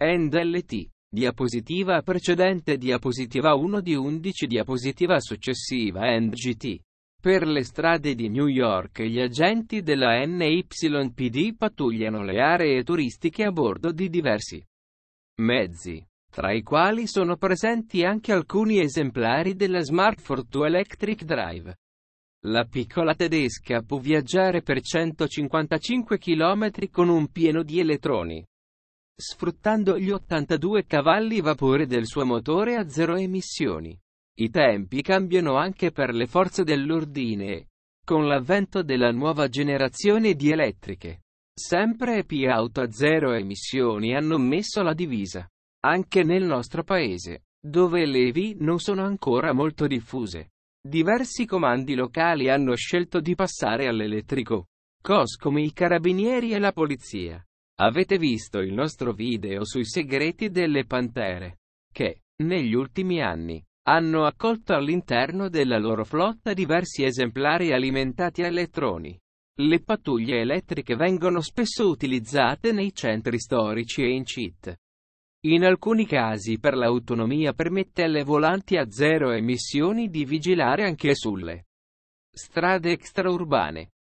End LT. Diapositiva precedente diapositiva 1 di 11 diapositiva successiva End GT. Per le strade di New York gli agenti della NYPD pattugliano le aree turistiche a bordo di diversi mezzi, tra i quali sono presenti anche alcuni esemplari della Smartford to Electric Drive. La piccola tedesca può viaggiare per 155 km con un pieno di elettroni sfruttando gli 82 cavalli vapore del suo motore a zero emissioni. I tempi cambiano anche per le forze dell'ordine, con l'avvento della nuova generazione di elettriche. Sempre più auto a zero emissioni hanno messo la divisa, anche nel nostro paese, dove le EV non sono ancora molto diffuse. Diversi comandi locali hanno scelto di passare all'elettrico, cos come i carabinieri e la polizia. Avete visto il nostro video sui segreti delle pantere, che, negli ultimi anni, hanno accolto all'interno della loro flotta diversi esemplari alimentati a elettroni. Le pattuglie elettriche vengono spesso utilizzate nei centri storici e in CIT. In alcuni casi per l'autonomia permette alle volanti a zero emissioni di vigilare anche sulle strade extraurbane.